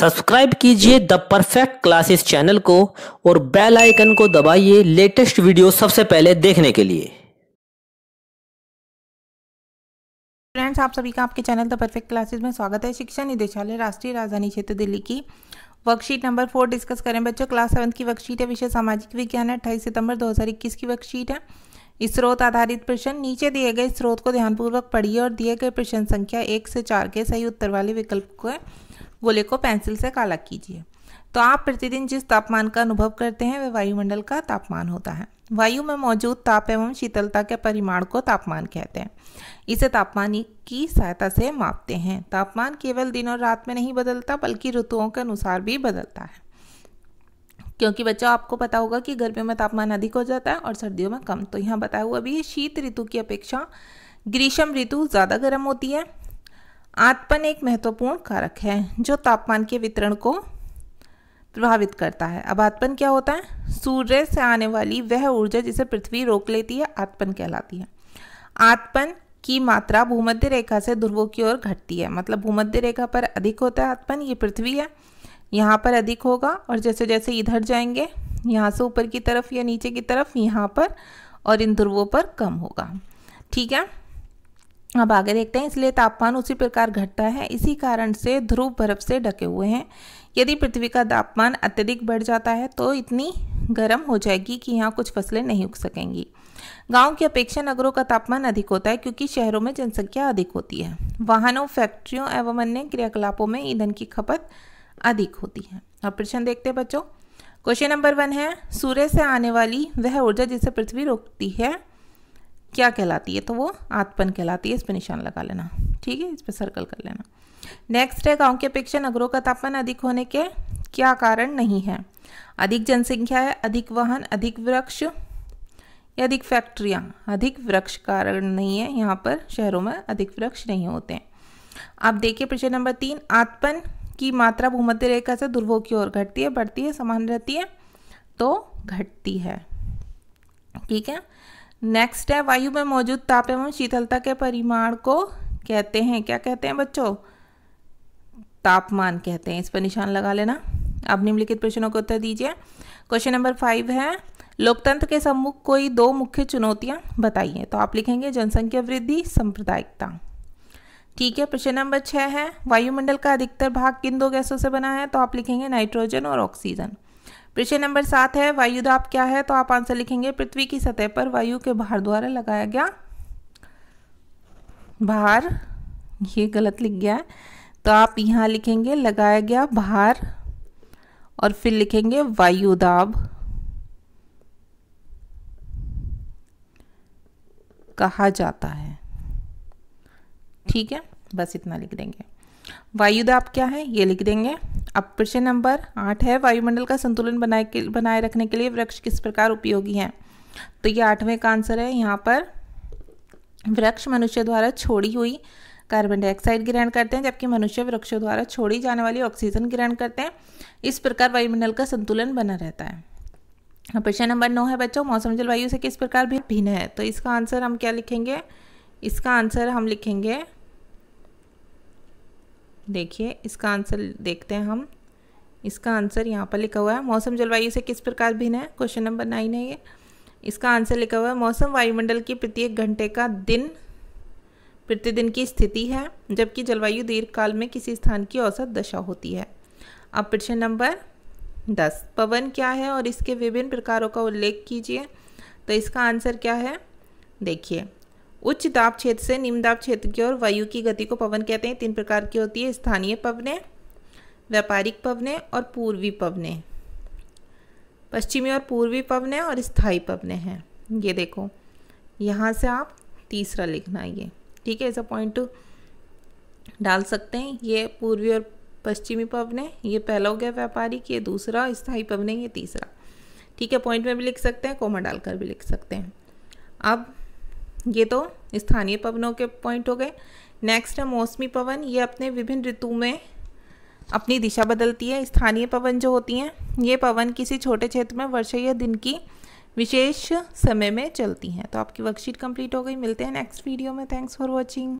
subscribe कीजिए the perfect classes channel को और बेल आइकन को दबाइए लेटेस्ट वीडियो सबसे पहले देखने के लिए फ्रेंड्स आप सभी का आपके चैनल द परफेक्ट क्लासेस में स्वागत है शिक्षा निदेशालय राष्ट्रीय राजधानी क्षेत्र दिल्ली की वर्कशीट नंबर फोर डिस्कस करें बच्चों क्लास सेवन्थ की वर्कशीट है विषय सामाजिक विज्ञान है अट्ठाईस सितंबर दो की वर्कशीट है स्रोत आधारित प्रश्न नीचे दिए गए स्रोत को ध्यानपूर्वक पढ़िए और दिए गए प्रश्न संख्या एक से चार के सही उत्तर वाले विकल्प को गोले को पेंसिल से काला कीजिए तो आप प्रतिदिन जिस तापमान का अनुभव करते हैं वह वायुमंडल का तापमान होता है वायु में मौजूद ताप एवं शीतलता के परिमाण को तापमान कहते हैं इसे तापमान की सहायता से मापते हैं तापमान केवल दिन और रात में नहीं बदलता बल्कि ऋतुओं के अनुसार भी बदलता है क्योंकि बच्चों आपको पता होगा कि गर्मियों में तापमान अधिक हो जाता है और सर्दियों में कम तो यहाँ बताया हुआ भी है शीत ऋतु की अपेक्षा ग्रीष्म ऋतु ज़्यादा गर्म होती है आत्पन एक महत्वपूर्ण कारक है जो तापमान के वितरण को प्रभावित करता है अब आत्पन क्या होता है सूर्य से आने वाली वह ऊर्जा जिसे पृथ्वी रोक लेती है आत्पन कहलाती है आत्पन की मात्रा भूमध्य रेखा से ध्रुवों की ओर घटती है मतलब भूमध्य रेखा पर अधिक होता है आत्पन ये पृथ्वी है यहाँ पर अधिक होगा और जैसे जैसे इधर जाएंगे यहाँ से ऊपर की तरफ या नीचे की तरफ यहाँ पर और इन ध्रुवों पर कम होगा ठीक है अब आगे देखते हैं इसलिए तापमान उसी प्रकार घटता है इसी कारण से ध्रुव बर्फ से ढके हुए हैं यदि पृथ्वी का तापमान अत्यधिक बढ़ जाता है तो इतनी गर्म हो जाएगी कि यहाँ कुछ फसलें नहीं उग सकेंगी गांव की अपेक्षा नगरों का तापमान अधिक होता है क्योंकि शहरों में जनसंख्या अधिक होती है वाहनों फैक्ट्रियों एवं अन्य क्रियाकलापों में ईंधन की खपत अधिक होती है अब प्रश्न देखते हैं बच्चों क्वेश्चन नंबर वन है सूर्य से आने वाली वह ऊर्जा जिसे पृथ्वी रोकती है क्या कहलाती है तो वो आतपन कहलाती है इस पर निशान लगा लेना ठीक है इस पर सर्कल कर लेना नेक्स्ट है गांव की अपेक्षा नगरों का तापमान अधिक होने के क्या कारण नहीं है अधिक जनसंख्या है अधिक वाहन अधिक वृक्ष या अधिक फैक्ट्रियाँ अधिक वृक्ष कारण नहीं है यहाँ पर शहरों में अधिक वृक्ष नहीं होते हैं आप देखिए प्रश्न नंबर तीन आतपन की मात्रा भूमध्य रेखा से ध्रुवों की ओर घटती है बढ़ती है समान रहती है तो घटती है ठीक है नेक्स्ट है वायु में मौजूद ताप एवं शीतलता के परिमाण को कहते हैं क्या कहते हैं बच्चों तापमान कहते हैं इस पर निशान लगा लेना अब निम्नलिखित प्रश्नों को उत्तर दीजिए क्वेश्चन नंबर फाइव है लोकतंत्र के सम्मुख कोई दो मुख्य चुनौतियां बताइए तो आप लिखेंगे जनसंख्या वृद्धि सांप्रदायिकता ठीक है प्रश्न नंबर छः है वायुमंडल का अधिकतर भाग किन दो गैसों से बना है तो आप लिखेंगे नाइट्रोजन और ऑक्सीजन प्रश्न नंबर सात है वायुदाब क्या है तो आप आंसर लिखेंगे पृथ्वी की सतह पर वायु के भार द्वारा लगाया गया भार ये गलत लिख गया है तो आप यहाँ लिखेंगे लगाया गया भार और फिर लिखेंगे वायुदाब कहा जाता है ठीक है बस इतना लिख देंगे वायुदाब क्या है ये लिख देंगे अब प्रश्न नंबर आठ है वायुमंडल का संतुलन बनाए के बनाए रखने के लिए वृक्ष किस प्रकार उपयोगी हैं तो ये आठवें का आंसर है यहाँ पर वृक्ष मनुष्य द्वारा छोड़ी हुई कार्बन डाइऑक्साइड ग्रहण करते हैं जबकि मनुष्य वृक्षों द्वारा छोड़ी जाने वाली ऑक्सीजन ग्रहण करते हैं इस प्रकार वायुमंडल का संतुलन बना रहता है प्रश्न नंबर नौ है बच्चों मौसम जलवायु से किस प्रकार भी भिन्न है तो इसका आंसर हम क्या लिखेंगे इसका आंसर हम लिखेंगे देखिए इसका आंसर देखते हैं हम इसका आंसर यहाँ पर लिखा हुआ है मौसम जलवायु से किस प्रकार भिन्न है क्वेश्चन नंबर नाइन है ये इसका आंसर लिखा हुआ है मौसम वायुमंडल की प्रत्येक घंटे का दिन प्रतिदिन की स्थिति है जबकि जलवायु दीर्घकाल में किसी स्थान की औसत दशा होती है अब प्रश्न नंबर दस पवन क्या है और इसके विभिन्न प्रकारों का उल्लेख कीजिए तो इसका आंसर क्या है देखिए उच्च दाब क्षेत्र से निम्न दाब क्षेत्र की ओर वायु की गति को पवन कहते हैं तीन प्रकार की होती है स्थानीय पवने व्यापारिक पवने और पूर्वी पवने पश्चिमी और पूर्वी पवने और स्थाई पवने हैं ये देखो यहाँ से आप तीसरा लिखना ये ठीक है ऐसा पॉइंट डाल सकते हैं ये पूर्वी और पश्चिमी पवने ये पहला हो गया व्यापारिक ये दूसरा स्थायी पवने ये तीसरा ठीक है पॉइंट में भी लिख सकते हैं कोमा डालकर भी लिख सकते हैं अब ये तो स्थानीय पवनों के पॉइंट हो गए नेक्स्ट है मौसमी पवन ये अपने विभिन्न ऋतु में अपनी दिशा बदलती है स्थानीय पवन जो होती हैं ये पवन किसी छोटे क्षेत्र में वर्षा या दिन की विशेष समय में चलती हैं तो आपकी वर्कशीट कंप्लीट हो गई मिलते हैं नेक्स्ट वीडियो में थैंक्स फॉर वॉचिंग